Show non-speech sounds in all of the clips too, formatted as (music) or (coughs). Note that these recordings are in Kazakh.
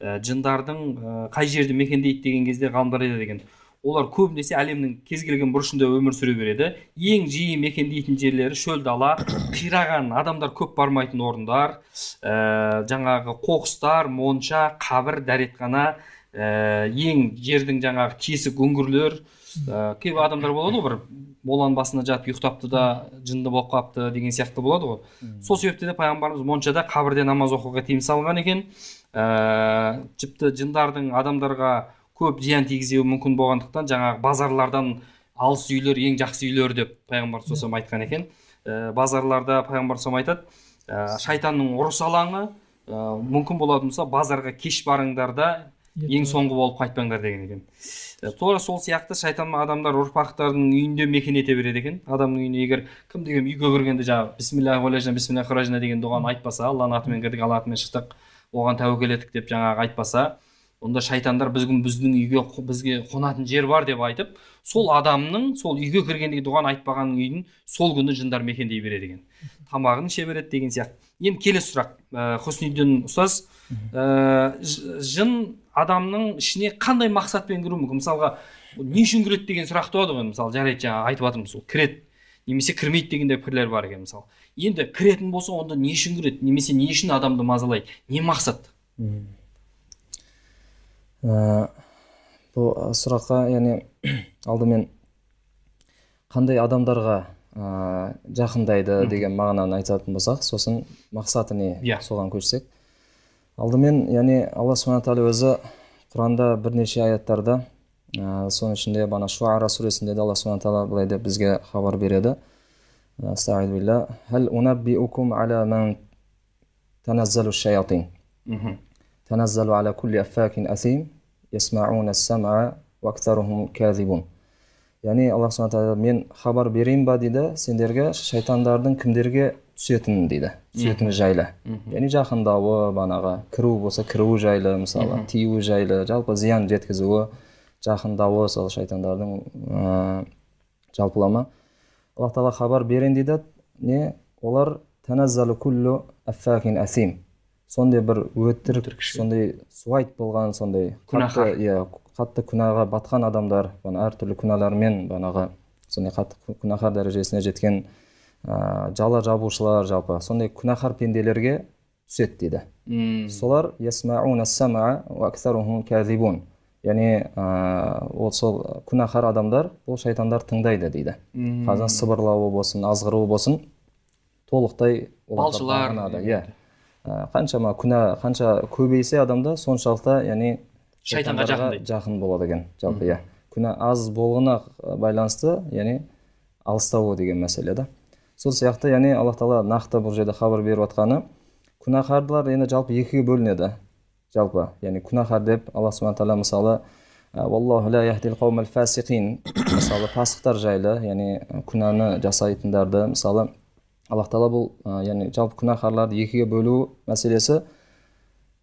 Э, жындардың э, қай жерді мекендейді деген кезде ғалымдар айтады екен олар көбінесе әлемнің кез келген бұрышында өмір сүре береді ең жиі мекендейтін жерлері шөл дала (coughs) қираған адамдар көп бармайтын орындар ә, жаңағы қоқыстар монша қабір дәретхана ә, ең жердің жаңағы тесік үңгірлер ә, кейбір адамдар болады ғой бір моланың басына жатып ұйықтапты да жынды болып қалыпты деген сияқты болады ғой сол себепті де пайғамбарымыз моншада қабірде намаз оқуға тыйым салған екен ә, тіпті жындардың адамдарға көп зиян тигізуі мүмкін болғандықтан жаңағы базарлардан алыс үйлер ең жақсы үйлер деп пайғамбар саллаллаху айтқан екен ә, базарларда пайғамбар салам айтады ә, шайтанның ұрыс алаңы ә, мүмкін болатын болса базарға кеш барыңдар да ең соңғы болып қайтпаңдар деген екен тура сол сияқты шайтан адамдар ұрпақтарының үйінде мекен ете береді екен адамның үйіне егер кім деген үйге кіргенде жаңағы бисмилля бисмилля деген дұғаны айтпаса алланың атымен кірдік алла атымен шықтық оған тәуекел еттік деп жаңағы айтпаса онда шайтандар бізгін біздің үйге бізге қонатын жер бар деп айтып сол адамның сол үйге кіргендегі дұғаны айтпаған үйін сол күні жындар мекендей береді екен тамағын іше береді деген сияқты енді келесі сұрақ ә, ұстаз ә, жын адамның ішіне қандай мақсатпен кіруі мүмкін мысалға не үшін кіреді деген сұрақ туады ғой мысалы жарайды жаңағы айтып жатырмыз ол кіреді немесе кірмейді дегенде пікірлер бар екен мысалы енді кіретін болса онда не үшін кіреді немесе не үшін адамды мазалайды не мақсат ә, бұл сұраққа яғни (coughs) алдымен қандай адамдарға ә, жақындайды деген мағынаны айтатын болсақ сосын мақсаты не иә. yeah. соған көшсек алдымен яғни алла субхана тағала өзі құранда бірнеше аяттарда соның ішінде бағана шуара сүресінде де алла субхан тағала былай деп бізге хабар береді تنزل яғни алла субхана тағала мен хабар берейін ба дейді сендерге шайтандардың кімдерге түсетінін дейді түсетіні жайлы яғни жақындауы бағанағы кіру болса кіруі жайлы мысалы тиюі жайлы жалпы зиян жеткізуі жақындауы сол шайтандардың ә, жалпылама аллах тағала хабар берейін дейді не олар тәназзалу күллу аффакин әсим сондай бір өтірік сондай суайт болған сондай иә қатты күнәға батқан адамдар бағана әртүрлі күнәлармен бағанағы сондай қатты күнәһар дәрежесіне жеткен ә, жала жабушылар жалпы сондай күнәһар пенделерге түседі дейді солар яғни ол сол күнәһар адамдар ол шайтандар тыңдайды дейді қазір сыбырлауы болсын азғыруы болсын толықтай балшылар иә қаншама күнә қанша көбейсе адамда соншалықты яғни шайтанға жақын, жақын болады екен жалпы иә күнә аз болуына байланысты яғни алыстауы деген мәселе да сол сияқты яғни алла тағала нақты бұл жерде хабар беріп жатқаны күнәһарлар енді жалпы екіге бөлінеді жалпы яғни күнәһар деп алла субхан тағала мысалы мысалы пасықтар жайлы яғни күнәні жасайтындарды мысалы аллах тағала бұл яғни жалпы күнәһарларды екіге бөлу мәселесі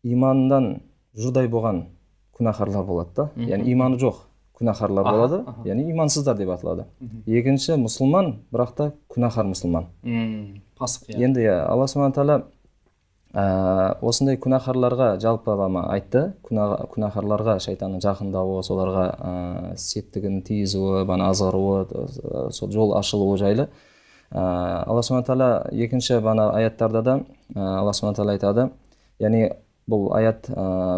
имандан жұрдай болған күнәһарлар болады да яғни иманы жоқ күнәһарлар болады яғни имансыздар деп аталады екінші мұсылман бірақ та күнәһар мұсылман пасық енді иә алла субхан тағала ә, осындай күнәһарларға жалпы бама айтты күнәһарларға шайтанның жақындауы соларға ә, септігін тигізуі бана азғыруы ә, сол жол ашылуы жайлы ә, алла субхана тағала екінші бана аяттарда да ә, алла субхана тағала айтады яғни бұл аят ә,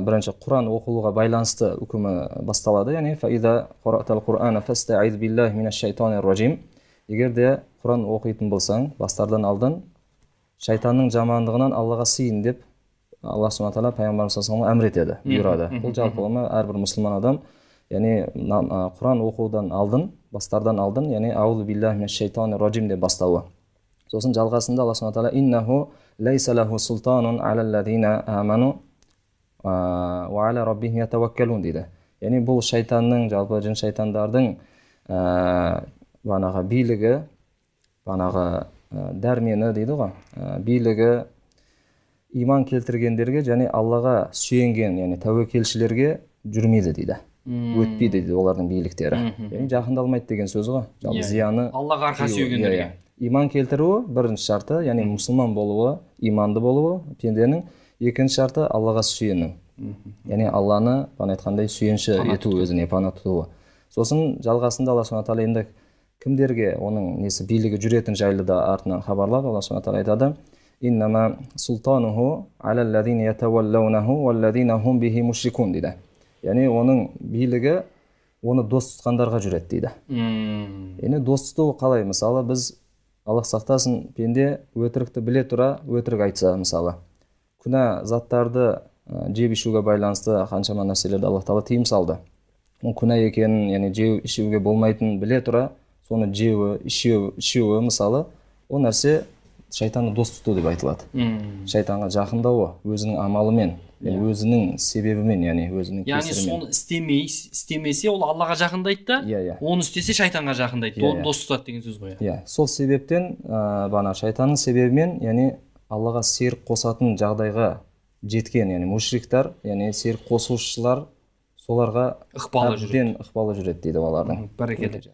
бірінші құран оқылуға байланысты үкімі басталады яғни егер де құран оқитын болсаң бастардан алдын шайтанның жамандығынан аллаға сыйын деп алла субхана тағала пайғамбарымыз саллаллаху әмір етеді бұйырады бұл жалпылама әрбір мұсылман адам яғни құран оқудан алдын бастардан алдын яғни аузу биллахи шайтани ражим деп бастауы сосын жалғасында алла субхана тағала иннаху ләйса лаху султанун аману уәлә раббихим ятаваккалун дейді яғни бұл шайтанның жалпы жын шайтандардың бағанағы билігі бағанағы дәрмені дейді ғой билігі иман келтіргендерге және аллаға сүйенген яғни тәуекелшілерге жүрмейді дейді hmm. өтпейді дейді олардың биліктері яғни жақындалмайды деген сөз ғой иә. жалпы зияны аллаға арқа сүйегендерге иә, иә. иман келтіруі бірінші шарты яғни мұсылман болуы иманды болуы пенденің екінші шарты аллаға сүйену яғни алланы бағана айтқандай сүйенші ету өзіне пана тұтуы сосын жалғасында алла субхан тағала енді кімдерге оның несі билігі жүретіні жайлы да артынан хабарлады алла субхана тағала айтады иннама султануху дейді яғни оның билігі оны дос тұтқандарға жүреді дейді яғни дос тұту қалай мысалы біз аллах сақтасын пенде өтірікті біле тұра өтірік айтса мысалы күнә заттарды жеп ішуге байланысты қаншама нәрселерді аллах тағала тыйым салды ол күнә екенін яғни жеу ішуге болмайтынын біле тұра соны жеуі ішеуі ішеуі мысалы ол нәрсе шайтанды дос тұту деп айтылады м шайтанға жақындауы өзінің амалымен yeah. Иә. өзінің себебімен яғни өзінің яғни соны істемей істемесе ол аллаға жақындайды да иә иә оны істесе шайтанға жақындайды yeah, иә, yeah. Иә. дос тұтады деген сөз ғой иә yeah. сол себептен ыыы бана шайтанның себебімен яғни аллаға серік қосатын жағдайға жеткен яғни мушриктар яғни серік қосушылар соларға ықпалы жүреді ықпалы жүреді дейді олардың бәрекелді